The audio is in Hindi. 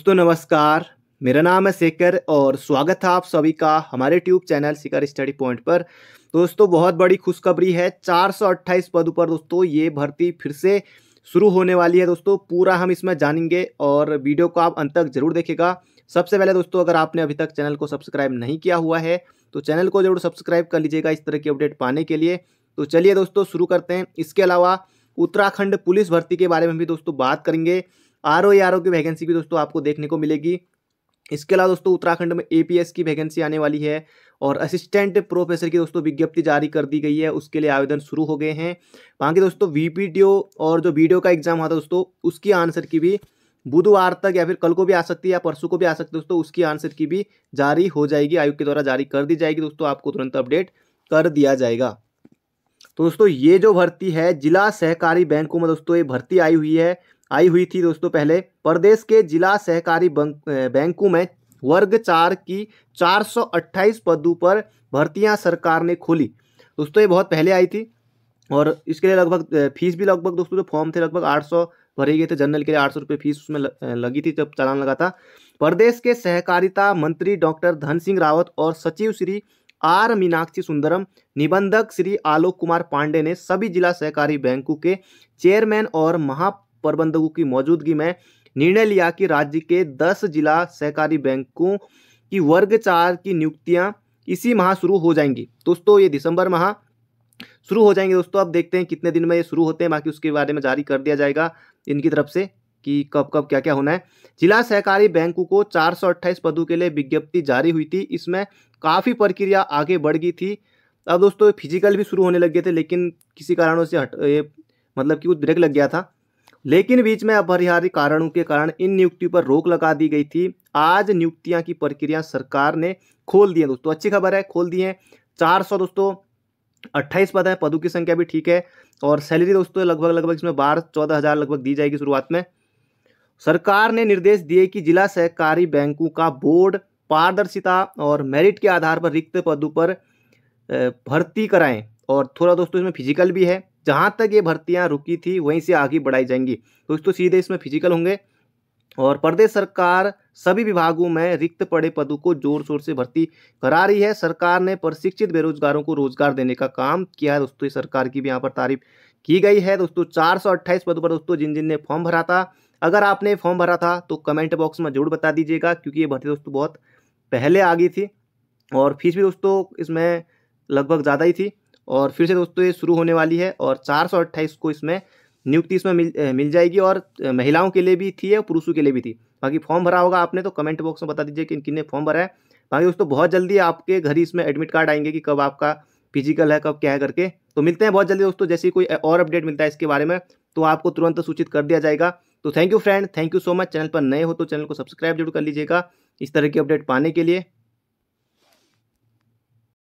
दोस्तों नमस्कार मेरा नाम है शेखर और स्वागत है आप सभी का हमारे tube channel Shikhar study point पर दोस्तों बहुत बड़ी खुशखबरी है 428 पदों पर दोस्तों ये भर्ती फिर से शुरू होने वाली है दोस्तों पूरा हम इसमें जानेंगे और वीडियो को आप अंत तक जरूर देखेगा सबसे पहले दोस्तों अगर आपने अभी तक चैनल को सब्सक्राइब नहीं किया हुआ है तो चैनल को जरूर सब्सक्राइब कर लीजिएगा इस तरह की अपडेट पाने के लिए तो चलिए दोस्तों शुरू करते हैं इसके अलावा उत्तराखंड पुलिस भर्ती के बारे में भी दोस्तों बात करेंगे आर ओ आर ओ की वैकेंसी भी दोस्तों आपको देखने को मिलेगी इसके अलावा दोस्तों उत्तराखंड में एपीएस की वैकेंसी आने वाली है और असिस्टेंट प्रोफेसर की दोस्तों विज्ञप्ति जारी कर दी गई है उसके लिए आवेदन शुरू हो गए हैं बाकी दोस्तों ओ और जो वीडियो का एग्जाम हुआ था दोस्तों उसकी आंसर की भी बुधवार तक या फिर कल को भी आ सकती है या परसों को भी आ सकती है दोस्तों उसकी आंसर की भी जारी हो जाएगी आयोग के द्वारा जारी कर दी जाएगी दोस्तों आपको तुरंत अपडेट कर दिया जाएगा तो दोस्तों ये जो भर्ती है जिला सहकारी बैंकों में दोस्तों ये भर्ती आई हुई है आई हुई थी दोस्तों पहले प्रदेश के जिला सहकारी बैंकों में वर्ग चार की 428 पदों पर भर्तियां सरकार ने खोली दोस्तों ये बहुत पहले आई थी और इसके लिए लगभग फीस भी लगभग दोस्तों जो फॉर्म थे लगभग 800 भरे गए थे जनरल के लिए आठ सौ रुपये फीस उसमें लगी थी जब चालान लगा था प्रदेश के सहकारिता मंत्री डॉक्टर धन सिंह रावत और सचिव श्री आर मीनाक्षी सुंदरम निबंधक श्री आलोक कुमार पांडे ने सभी जिला सहकारी बैंकों के चेयरमैन और महा प्रबंधकों की मौजूदगी में निर्णय लिया कि राज्य के दस जिला सहकारी बैंकों की वर्ग चार की नियुक्तियां इसी माह शुरू हो जाएंगी दोस्तों ये दिसंबर माह शुरू हो जाएंगे दोस्तों अब देखते हैं कितने दिन में ये शुरू होते हैं बाकी उसके बारे में जारी कर दिया जाएगा इनकी तरफ से कि कब कब क्या क्या होना है जिला सहकारी बैंकों को चार पदों के लिए विज्ञप्ति जारी हुई थी इसमें काफ़ी प्रक्रिया आगे बढ़ गई थी अब दोस्तों फिजिकल भी शुरू होने लग गए थे लेकिन किसी कारणों से हट ये मतलब कि कुछ ब्रेक लग गया था लेकिन बीच में अपरिहार्य कारणों के कारण इन नियुक्ति पर रोक लगा दी गई थी आज नियुक्तियां की प्रक्रिया सरकार ने खोल दी है दोस्तों अच्छी खबर है खोल दी है चार सौ दोस्तों अट्ठाईस पद है पदों की संख्या भी ठीक है और सैलरी दोस्तों लगभग लगभग इसमें बारह चौदह हज़ार लगभग दी जाएगी शुरुआत में सरकार ने निर्देश दिए कि जिला सहकारी बैंकों का बोर्ड पारदर्शिता और मेरिट के आधार पर रिक्त पदों पर भर्ती कराएं और थोड़ा दोस्तों इसमें फिजिकल भी है जहाँ तक ये भर्तियाँ रुकी थी वहीं से आगे बढ़ाई जाएंगी तो दोस्तों सीधे इसमें फिजिकल होंगे और प्रदेश सरकार सभी विभागों में रिक्त पड़े पदों को जोर शोर से भर्ती करा रही है सरकार ने प्रशिक्षित बेरोजगारों को रोजगार देने का काम किया है दोस्तों सरकार की भी यहाँ पर तारीफ की गई है दोस्तों चार पदों पर दोस्तों जिन जिन ने फॉर्म भरा था अगर आपने फॉर्म भरा था तो कमेंट बॉक्स में जरूर बता दीजिएगा क्योंकि ये भर्ती दोस्तों बहुत पहले आ गई थी और फीस भी दोस्तों इसमें लगभग ज़्यादा ही थी और फिर से दोस्तों ये शुरू होने वाली है और चार को इसमें नियुक्ति इसमें मिल मिल जाएगी और महिलाओं के लिए भी थी और पुरुषों के लिए भी थी बाकी फॉर्म भरा होगा आपने तो कमेंट बॉक्स में बता दीजिए कि किन ने फॉर्म भरा है बाकी दोस्तों बहुत जल्दी आपके घर ही इसमें एडमिट कार्ड आएंगे कि कब आपका फिजिकल है कब क्या है करके तो मिलते हैं बहुत जल्दी दोस्तों जैसे कोई और अपडेट मिलता है इसके बारे में तो आपको तुरंत सूचित कर दिया जाएगा तो thank you friend thank you so much channel पर नए हो तो चैनल को सब्सक्राइब जरूर कर लीजिएगा इस तरह की अपडेट पाने के लिए